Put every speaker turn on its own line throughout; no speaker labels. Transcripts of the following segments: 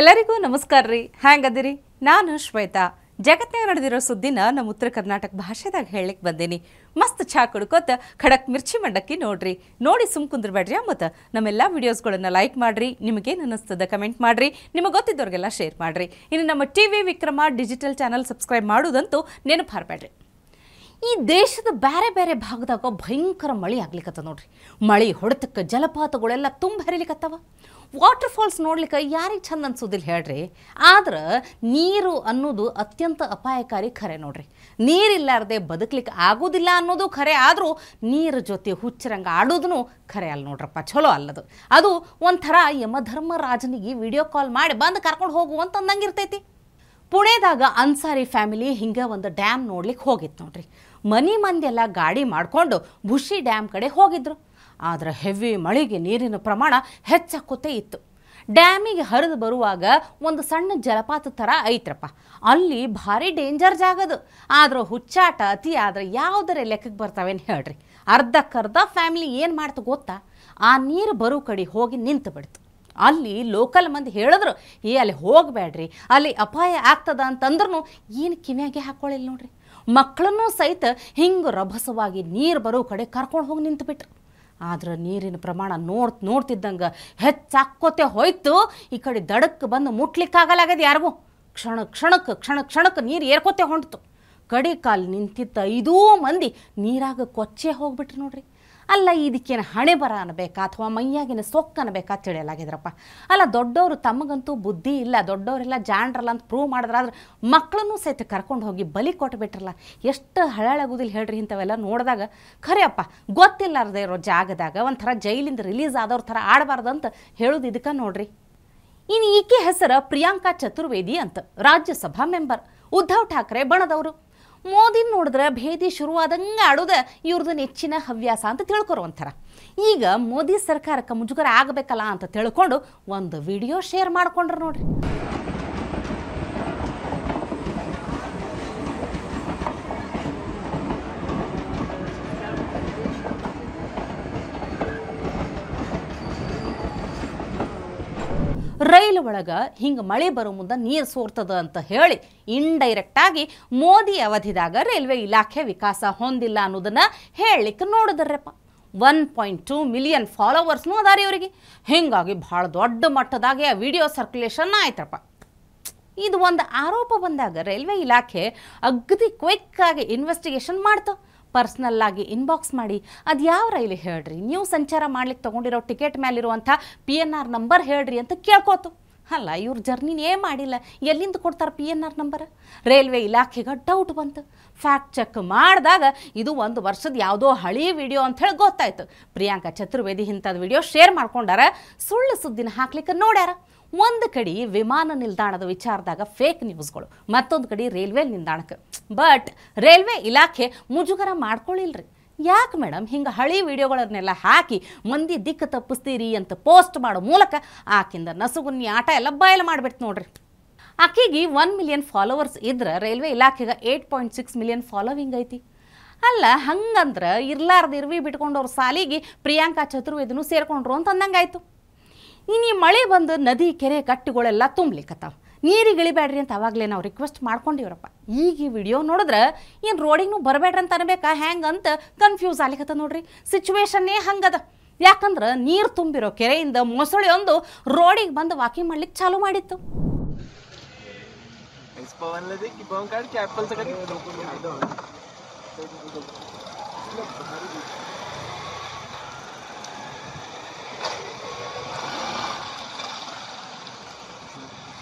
ಎಲ್ಲರಿಗೂ ನಮಸ್ಕಾರ ರೀ ಹ್ಯಾಂಗದಿರಿ ನಾನು ಶ್ವೇತಾ ಜಗತ್ತಿನ ನಡೆದಿರೋ ಸುದ್ದಿನ ನಮ್ಮ ಉತ್ತರ ಕರ್ನಾಟಕ ಭಾಷೆದಾಗ ಹೇಳಲಿಕ್ಕೆ ಬಂದೇನಿ ಮಸ್ತ್ ಚಾ ಕುಡ್ಕೋತ ಖಡಕ್ ಮಿರ್ಚಿ ಮಂಡಕ್ಕಿ ನೋಡ್ರಿ ನೋಡಿ ಸುಮ್ ಕುಂದ್ರಬೇಡ್ರಿ ಮತ್ತು ನಮ್ಮೆಲ್ಲ ವಿಡಿಯೋಸ್ಗಳನ್ನು ಲೈಕ್ ಮಾಡ್ರಿ ನಿಮಗೇನು ಅನ್ನಿಸ್ತದೆ ಕಮೆಂಟ್ ಮಾಡಿರಿ ನಿಮಗೆ ಗೊತ್ತಿದ್ದವ್ರಿಗೆಲ್ಲ ಶೇರ್ ಮಾಡಿರಿ ಇನ್ನು ನಮ್ಮ T V Vikrama digital channel subscribe ಮಾಡೋದಂತೂ ನೆನಪು ಹಾರಬೇಡ್ರಿ ಈ ದೇಶದ ಬೇರೆ ಬೇರೆ ಭಾಗದಾಗ ಭಯಂಕರ ಮಳೆ ಆಗ್ಲಿಕ್ಕತ್ತ ನೋಡ್ರಿ ಮಳೆ ಹೊಡೆತಕ್ಕ ಜಲಪಾತಗಳೆಲ್ಲ ತುಂಬ ಹರಿಲಿಕ್ಕತ್ತವ ವಾಟರ್ ಫಾಲ್ಸ್ ನೋಡ್ಲಿಕ್ಕೆ ಯಾರಿಗೆ ಚಂದ ಅನ್ಸೋದಿಲ್ಲ ಹೇಳ್ರಿ ಆದ್ರೆ ನೀರು ಅನ್ನೋದು ಅತ್ಯಂತ ಅಪಾಯಕಾರಿ ಖರೆ ನೋಡ್ರಿ ನೀರಿಲ್ಲಾರ್ದೆ ಬದುಕಲಿಕ್ಕೆ ಆಗೋದಿಲ್ಲ ಅನ್ನೋದು ಖರೆ ಆದರೂ ನೀರ ಜೊತೆ ಹುಚ್ಚರಂಗ ಆಡೋದನ್ನು ಖರೆ ಅಲ್ಲ ನೋಡ್ರಪ್ಪ ಚಲೋ ಅಲ್ಲದು ಅದು ಒಂಥರ ಯಮಧರ್ಮ ರಾಜನಿಗೆ ವಿಡಿಯೋ ಕಾಲ್ ಮಾಡಿ ಬಂದು ಕರ್ಕೊಂಡು ಹೋಗುವಂತ ಅಂದಂಗೆ ಇರ್ತೈತಿ ಪುಣೆದಾಗ ಅನ್ಸಾರಿ ಫ್ಯಾಮಿಲಿ ಹಿಂಗೆ ಒಂದು ಡ್ಯಾಮ್ ನೋಡ್ಲಿಕ್ಕೆ ಹೋಗಿತ್ತು ನೋಡ್ರಿ ಮನಿ ಮಂದಿ ಎಲ್ಲ ಗಾಡಿ ಮಾಡಿಕೊಂಡು ಭುಷಿ ಡ್ಯಾಮ್ ಕಡೆ ಹೋಗಿದ್ರು ಆದರೆ ಹೆವಿ ಮಳೆಗೆ ನೀರಿನ ಪ್ರಮಾಣ ಹೆಚ್ಚಾಕುತ್ತೇ ಇತ್ತು ಡ್ಯಾಮಿಗೆ ಹರಿದು ಬರುವಾಗ ಒಂದು ಸಣ್ಣ ಜಲಪಾತ ಥರ ಐತ್ರಪ್ಪ ಅಲ್ಲಿ ಭಾರಿ ಡೇಂಜರ್ ಜಾಗದು ಆದರೂ ಹುಚ್ಚಾಟ ಅತಿ ಆದರೆ ಯಾವುದರ ಲೆಕ್ಕಕ್ಕೆ ಬರ್ತಾವೇನು ಹೇಳ್ರಿ ಅರ್ಧಕ್ಕರ್ಧ ಫ್ಯಾಮಿಲಿ ಏನು ಮಾಡ್ತು ಗೊತ್ತಾ ಆ ನೀರು ಬರೋ ಕಡೆ ಹೋಗಿ ನಿಂತು ಬಿಡ್ತು ಅಲ್ಲಿ ಲೋಕಲ್ ಮಂದಿ ಹೇಳಿದ್ರು ಏ ಅಲ್ಲಿ ಹೋಗಬೇಡ್ರಿ ಅಲ್ಲಿ ಅಪಾಯ ಆಗ್ತದ ಅಂತಂದ್ರೂ ಏನು ಕಿವಿಯಾಗೆ ಹಾಕ್ಕೊಳ್ಳಿಲ್ಲ ನೋಡ್ರಿ ಮಕ್ಕಳನ್ನೂ ಸಹಿತ ಹಿಂಗೆ ರಭಸವಾಗಿ ನೀರು ಬರೋ ಕಡೆ ಕರ್ಕೊಂಡು ಹೋಗಿ ನಿಂತು ಬಿಟ್ರು ಆದ್ರೆ ನೀರಿನ ಪ್ರಮಾಣ ನೋಡ್ ನೋಡ್ತಿದ್ದಂಗೆ ಹೆಚ್ಚಾಕ್ಕೋತೆ ಹೋಯ್ತು ಈ ಕಡೆ ದಡಕ್ಕೆ ಬಂದು ಮುಟ್ಲಿಕ್ಕಾಗಲಾಗ್ಯದ ಯಾರಿಗೂ ಕ್ಷಣ ಕ್ಷಣಕ್ಕೆ ಕ್ಷಣ ಕ್ಷಣಕ್ಕೆ ನೀರು ಏರ್ಕೋತೆ ಹೊಂಟ್ತು ಕಡೆ ಕಾಲು ನಿಂತಿದ್ದ ಐದೂ ಮಂದಿ ನೀರಾಗ ಕೊಚ್ಚೆ ಹೋಗ್ಬಿಟ್ರಿ ನೋಡ್ರಿ ಅಲ್ಲ ಇದಕ್ಕೇನು ಹಣೆ ಬರ ಅನ್ಬೇಕಾ ಅಥವಾ ಮೈಯಾಗಿನ ಸೊಕ್ಕ ಅನ್ಬೇಕಾ ತಿಳಿಯಲಾಗಿದ್ರಪ್ಪ ಅಲ್ಲ ದೊಡ್ಡವರು ತಮಗಂತೂ ಬುದ್ಧಿ ಇಲ್ಲ ದೊಡ್ಡವರೆಲ್ಲ ಜಾಣರಲ್ಲ ಅಂತ ಪ್ರೂವ್ ಮಾಡಿದ್ರಾದ್ರೆ ಮಕ್ಕಳನ್ನೂ ಸಹಿತ ಕರ್ಕೊಂಡು ಹೋಗಿ ಬಲಿ ಕೊಟ್ಬಿಟ್ರಲ್ಲ ಎಷ್ಟು ಹಳಾಳಾಗೋದಿಲ್ಲ ಹೇಳ್ರಿ ಇಂಥವೆಲ್ಲ ನೋಡಿದಾಗ ಖರೆಯಪ್ಪ ಗೊತ್ತಿಲ್ಲಾರ್ದೆ ಇರೋ ಜಾಗದಾಗ ಒಂಥರ ಜೈಲಿಂದ ರಿಲೀಸ್ ಆದವ್ರ ಥರ ಅಂತ ಹೇಳೋದು ಇದಕ್ಕೆ ನೋಡ್ರಿ ಇನ್ನು ಈಕೆ ಹೆಸರು ಪ್ರಿಯಾಂಕಾ ಚತುರ್ವೇದಿ ಅಂತ ರಾಜ್ಯಸಭಾ ಮೆಂಬರ್ ಉದ್ಧವ್ ಠಾಕ್ರೆ ಬಣದವರು ಮೋದಿನ ನೋಡಿದ್ರೆ ಭೇದಿ ಶುರುವಾದಂಗೆ ಆಡೋದು ಇವ್ರದ್ದು ನೆಚ್ಚಿನ ಹವ್ಯಾಸ ಅಂತ ತಿಳ್ಕೊರೋ ಒಂಥರ ಈಗ ಮೋದಿ ಸರ್ಕಾರಕ್ಕೆ ಮುಜುಗರ ಆಗಬೇಕಲ್ಲ ಅಂತ ತಿಳ್ಕೊಂಡು ಒಂದು ವಿಡಿಯೋ ಶೇರ್ ಮಾಡ್ಕೊಂಡ್ರು ನೋಡ್ರಿ ಒಳಗೆ ಹಿಂಗೆ ಮಳೆ ಬರೋ ಮುಂದೆ ನೀರು ಸೋರ್ತದ ಅಂತ ಹೇಳಿ ಆಗಿ ಮೋದಿ ಅವಧಿದಾಗ ರೈಲ್ವೆ ಇಲಾಖೆ ವಿಕಾಸ ಹೊಂದಿಲ್ಲ ಅನ್ನೋದನ್ನ ಹೇಳಲಿಕ್ಕೆ ನೋಡಿದ್ರಪ್ಪ ಒನ್ ಪಾಯಿಂಟ್ ಟೂ ಮಿಲಿಯನ್ ಫಾಲೋವರ್ಸ್ನೂ ಅದಾರಿ ಅವರಿಗೆ ಹಿಂಗಾಗಿ ಭಾಳ ದೊಡ್ಡ ಮಟ್ಟದಾಗೆ ಆ ವಿಡಿಯೋ ಸರ್ಕ್ಯುಲೇಷನ್ ಆಯ್ತಪ್ಪ ಇದು ಒಂದು ಆರೋಪ ಬಂದಾಗ ರೈಲ್ವೆ ಇಲಾಖೆ ಅಗದಿ ಕ್ವಿಕ್ಕಾಗಿ ಇನ್ವೆಸ್ಟಿಗೇಷನ್ ಮಾಡ್ತು ಪರ್ಸ್ನಲ್ಲಾಗಿ ಇನ್ಬಾಕ್ಸ್ ಮಾಡಿ ಅದು ಯಾವ ರೈಲು ಹೇಳ್ರಿ ನೀವು ಸಂಚಾರ ಮಾಡ್ಲಿಕ್ಕೆ ತಗೊಂಡಿರೋ ಟಿಕೆಟ್ ಮೇಲಿರುವಂಥ ಪಿ ಎನ್ ಆರ್ ನಂಬರ್ ಹೇಳ್ರಿ ಅಂತ ಕೇಳ್ಕೋತು ಅಲ್ಲ ಇವ್ರ ಜರ್ನಿನೇ ಮಾಡಿಲ್ಲ ಎಲ್ಲಿಂದ ಕೊಡ್ತಾರೆ P N R number railway ಇಲಾಖೆಗೆ ಡೌಟ್ ಬಂತು ಫ್ಯಾಕ್ಟ್ ಚೆಕ್ ಮಾಡಿದಾಗ ಇದು ಒಂದು ವರ್ಷದ ಯಾವುದೋ ಹಳಿ ವಿಡಿಯೋ ಅಂಥೇಳಿ ಗೊತ್ತಾಯ್ತು ಪ್ರಿಯಾಂಕಾ ಚತುರ್ವೇದಿ ಇಂಥದ್ದು ವಿಡಿಯೋ ಶೇರ್ ಮಾಡ್ಕೊಂಡಾರ ಸುಳ್ಳು ಸುದ್ದಿನ ಹಾಕ್ಲಿಕ್ಕೆ ನೋಡ್ಯಾರ ಒಂದು ಕಡೆ ವಿಮಾನ ನಿಲ್ದಾಣದ ವಿಚಾರದಾಗ ಫೇಕ್ ನ್ಯೂಸ್ಗಳು ಮತ್ತೊಂದು ಕಡೆ ರೈಲ್ವೆ ನಿಲ್ದಾಣಕ್ಕೆ ಬಟ್ ರೈಲ್ವೆ ಇಲಾಖೆ ಮುಜುಗರ ಮಾಡ್ಕೊಳ್ಳಿಲ್ರಿ ಯಾಕೆ ಮೇಡಮ್ ಹಿಂಗೆ ಹಳಿ ವಿಡಿಯೋಗಳನ್ನೆಲ್ಲ ಹಾಕಿ ಮಂದಿ ದಿಕ್ಕು ತಪ್ಪಿಸ್ತೀರಿ ಅಂತ ಪೋಸ್ಟ್ ಮಾಡೋ ಮೂಲಕ ಆಕಿಂದ ನಸುಗುನ್ನಿ ಆಟ ಎಲ್ಲ ಬಯಲು ಮಾಡಿಬಿಡ್ತು ನೋಡ್ರಿ ಆಕೆಗೆ ಒನ್ ಮಿಲಿಯನ್ ಫಾಲೋವರ್ಸ್ ಇದ್ರೆ ರೈಲ್ವೆ ಇಲಾಖೆಗೆ eight point six million following ಐತಿ ಅಲ್ಲ ಹಂಗಂದ್ರೆ ಇರ್ಲಾರ್ದು ಇರ್ವಿ ಬಿಟ್ಕೊಂಡವ್ರ ಸಾಲಿಗೆ ಪ್ರಿಯಾಂಕಾ ಚತುರ್ವೇದಿನೂ ಸೇರ್ಕೊಂಡ್ರು ಅಂತ ಅಂದಂಗಾಯ್ತು ಇನ್ನು ಮಳೆ ಬಂದು ನದಿ ಕೆರೆ ಕಟ್ಟೆಗಳೆಲ್ಲ ತುಂಬಲಿಕ್ಕತ್ತಾವ ನೀರಿಗಿಳಿಬೇಡ್ರಿ ಅಂತ ಅವಾಗಲೇ ನಾವು ರಿಕ್ವೆಸ್ಟ್ ಮಾಡ್ಕೊಂಡಿವ್ರಪ್ಪ ಈಗ ಈ ವಿಡಿಯೋ ನೋಡಿದ್ರೆ ಏನು ರೋಡಿಗೂ ಬರಬೇಡ್ರಿ ಅಂತ ಅನ್ಬೇಕಾ ಅಂತ ಕನ್ಫ್ಯೂಸ್ ಆಗ್ಲಿಕ್ಕತ್ತ ನೋಡ್ರಿ ಸಿಚುವೇಶನ್ನೇ ಹಂಗದ ಯಾಕಂದ್ರೆ ನೀರು ತುಂಬಿರೋ ಕೆರೆಯಿಂದ ಮೊಸಳೆ ಒಂದು ರೋಡಿಗೆ ಬಂದು ವಾಕಿಂಗ್ ಮಾಡ್ಲಿಕ್ಕೆ ಚಾಲು ಮಾಡಿತ್ತು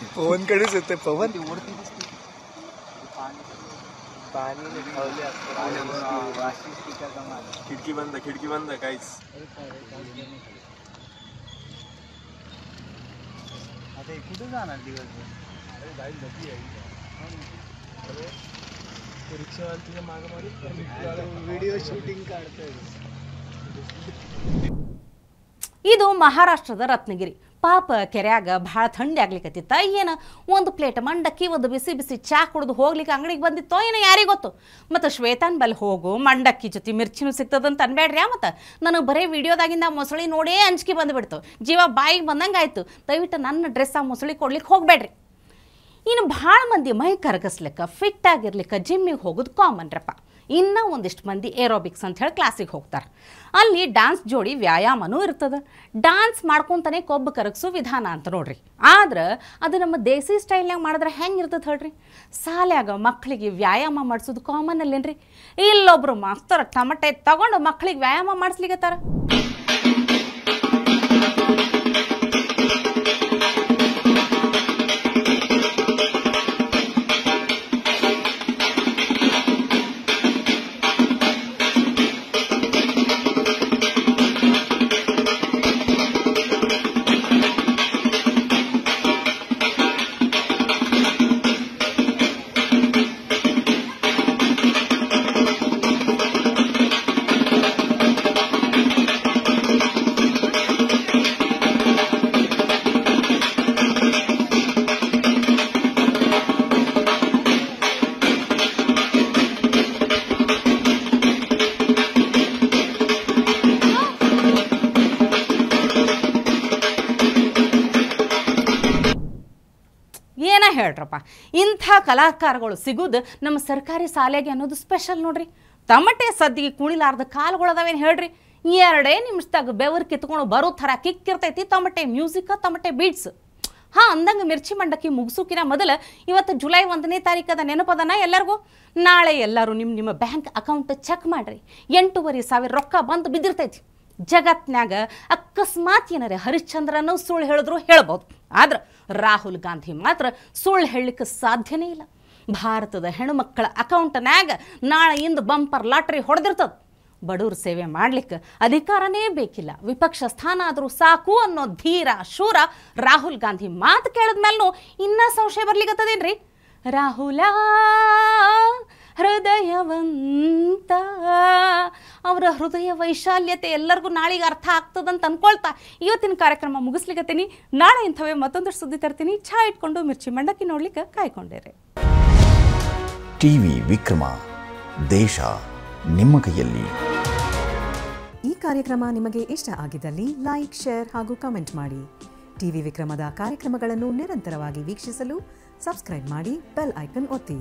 पवन कडेच येते पवन खिडकी बंद खिडकी बंद काहीच आता कुठे जाणार व्हिडिओ शूटिंग काढतोय ಇದು ಪಾಪ ಕೆರೆಯಾಗ ಭಾಳ ಥಂಡಿ ಆಗ್ಲಿಕ್ಕತ್ತಿತ್ತ ಏನು ಒಂದು ಪ್ಲೇಟ್ ಮಂಡಕ್ಕಿ ಒಂದು ಬಿಸಿ ಬಿಸಿ ಚಾ ಕುಡ್ದು ಹೋಗ್ಲಿಕ್ಕೆ ಅಂಗಡಿಗೆ ಬಂದಿತ್ತೋ ಏನೋ ಯಾರಿಗೆ ಗೊತ್ತು ಮತ್ತು ಶ್ವೇತಾನ್ ಬಲ್ ಹೋಗು ಮಂಡಕ್ಕಿ ಜೊತೆ ಮಿರ್ಚಿನೂ ಸಿಗ್ತದಂತ ಅನ್ಬೇಡ್ರಿ ಮತ್ತು ನನಗೆ ಬರೀ ವಿಡಿಯೋದಾಗಿಂದ ಮೊಸಳಿ ನೋಡೇ ಅಂಜಿಕೆ ಬಂದುಬಿಡ್ತು ಜೀವ ಬಾಯಿಗೆ ಬಂದಂಗೆ ಆಯಿತು ದಯವಿಟ್ಟು ನನ್ನ ಡ್ರೆಸ್ ಆ ಮೊಸಳಿ ಕೊಡ್ಲಿಕ್ಕೆ ಹೋಗ್ಬೇಡ್ರಿ ಇನ್ನು ಭಾಳ ಮಂದಿ ಮೈ ಕರಗಿಸ್ಲಿಕ್ಕೆ ಫಿಟ್ ಆಗಿರ್ಲಿಕ್ಕೆ ಜಿಮ್ಮಿಗೆ ಹೋಗೋದು ಕಾಮನ್ರಪ್ಪ ಇನ್ನೂ ಒಂದಿಷ್ಟು ಮಂದಿ ಏರೋಬಿಕ್ಸ್ ಅಂತ ಹೇಳಿ ಕ್ಲಾಸಿಗೆ ಹೋಗ್ತಾರೆ ಅಲ್ಲಿ ಡ್ಯಾನ್ಸ್ ಜೋಡಿ ವ್ಯಾಯಾಮನೂ ಇರ್ತದೆ ಡ್ಯಾನ್ಸ್ ಮಾಡ್ಕೊತಾನೆ ಕೊಬ್ಬು ಕರಗಿಸೋ ವಿಧಾನ ಅಂತ ನೋಡ್ರಿ ಆದ್ರೆ ಅದು ನಮ್ಮ ದೇಸಿ ಸ್ಟೈಲ್ನಾಗ ಮಾಡಿದ್ರೆ ಹೆಂಗೆ ಇರ್ತದೆ ಹೇಳ್ರಿ ಸಾಲ್ಯಾಗ ಮಕ್ಕಳಿಗೆ ವ್ಯಾಯಾಮ ಮಾಡಿಸೋದು ಕಾಮನ್ ಅಲ್ಲೇನ್ರಿ ಇಲ್ಲೊಬ್ರು ಮಾಸ್ತರ್ ಟಮಟೆ ತಗೊಂಡು ಮಕ್ಕಳಿಗೆ ವ್ಯಾಯಾಮ ಮಾಡಿಸ್ಲಿಕ್ಕೆ ಹೇಳ್ರಪ್ಪ ಇಂಥ ಕಲಾಕಾರಗಳು ಸಿಗೋದು ನಮ್ಮ ಸರ್ಕಾರಿ ಶಾಲೆಗೆ ಅನ್ನೋದು ಸ್ಪೆಷಲ್ ನೋಡ್ರಿ ತಮಟೆ ಸದ್ದಿಗೆ ಕುಣಿಲಾರ್ದ ಕಾಲುಗಳದಾವೇನು ಹೇಳ್ರಿ ಎರಡೇ ನಿಮಿಷದಾಗ ಬೆವರು ಕಿತ್ಕೊಂಡು ಬರೋ ಥರ ಕಿಕ್ಕಿರ್ತೈತಿ ತಮಟೆ ಮ್ಯೂಸಿಕ್ ತಮಟೆ ಬೀಟ್ಸ್ ಹಾ ಅಂದಂಗೆ ಮಿರ್ಚಿ ಮಂಡಕ್ಕಿ ಮುಗಿಸೋಕಿನ ಮೊದಲು ಇವತ್ತು ಜುಲೈ ಒಂದನೇ ತಾರೀಕದ ನೆನಪದನ ಎಲ್ಲರಿಗೂ ನಾಳೆ ಎಲ್ಲರೂ ನಿಮ್ಮ ನಿಮ್ಮ ಬ್ಯಾಂಕ್ ಅಕೌಂಟ್ ಚೆಕ್ ಮಾಡಿರಿ ಎಂಟೂವರೆ ಸಾವಿರ ರೊಕ್ಕ ಬಂದು ಬಿದ್ದಿರ್ತೈತಿ ಜಗತ್ನಾಗ ಅಕಸ್ಮಾತ್ ಏನಾರ ಹರಿಶ್ಚಂದ್ರನೂ ಸುಳ್ಳು ಹೇಳಿದ್ರು ಹೇಳ್ಬೋದು ಆದ್ರೆ ರಾಹುಲ್ ಗಾಂಧಿ ಮಾತ್ರ ಸುಳ್ಳು ಹೇಳಲಿಕ್ಕೆ ಸಾಧ್ಯನೇ ಇಲ್ಲ ಭಾರತದ ಹೆಣ್ಮಕ್ಕಳ ಅಕೌಂಟ್ನಾಗ ನಾಳೆಯಿಂದ ಬಂಪರ್ ಲಾಟ್ರಿ ಹೊಡೆದಿರ್ತದೆ ಬಡವ್ರ ಸೇವೆ ಮಾಡ್ಲಿಕ್ಕೆ ಅಧಿಕಾರನೇ ಬೇಕಿಲ್ಲ ವಿಪಕ್ಷ ಸ್ಥಾನ ಆದರೂ ಸಾಕು ಅನ್ನೋ ಧೀರ ಶೂರ ರಾಹುಲ್ ಗಾಂಧಿ ಮಾತು ಕೇಳಿದ್ಮೇಲೂ ಇನ್ನೂ ಸಂಶಯ ಬರ್ಲಿಕ್ಕತ್ತದೇನ್ರಿ ರಾಹುಲ ಹೃದಯವಂತ ಅವರ ಹೃದಯ ವೈಶಾಲ್ಯತೆ ಎಲ್ಲರಿಗೂ ನಾಳೆಗೆ ಅರ್ಥ ಆಗ್ತದಂತ ಅನ್ಕೊಳ್ತಾ ಇವತ್ತಿನ ಕಾರ್ಯಕ್ರಮ ಮುಗಿಸ್ಲಿಕ್ಕೆ ನಾಳೆ ಇಂಥವೇ ಮತ್ತೊಂದಷ್ಟು ಸುದ್ದಿ ತರ್ತೀನಿ ಛಾ ಇಟ್ಕೊಂಡು ಮಿರ್ಚಿ ಮಂಡಕ್ಕಿ ನೋಡ್ಲಿಕ್ಕೆ ಕಾಯ್ಕೊಂಡೇರಿ ಟಿವಿ ವಿಕ್ರಮ ದೇಶ ನಿಮ್ಮ ಕೈಯಲ್ಲಿ ಈ ಕಾರ್ಯಕ್ರಮ ನಿಮಗೆ ಇಷ್ಟ ಆಗಿದ್ದಲ್ಲಿ ಲೈಕ್ ಶೇರ್ ಹಾಗೂ ಕಮೆಂಟ್ ಮಾಡಿ ಟಿವಿ ವಿಕ್ರಮದ ಕಾರ್ಯಕ್ರಮಗಳನ್ನು ನಿರಂತರವಾಗಿ ವೀಕ್ಷಿಸಲು ಸಬ್ಸ್ಕ್ರೈಬ್ ಮಾಡಿ ಬೆಲ್ ಐಕನ್ ಒತ್ತಿ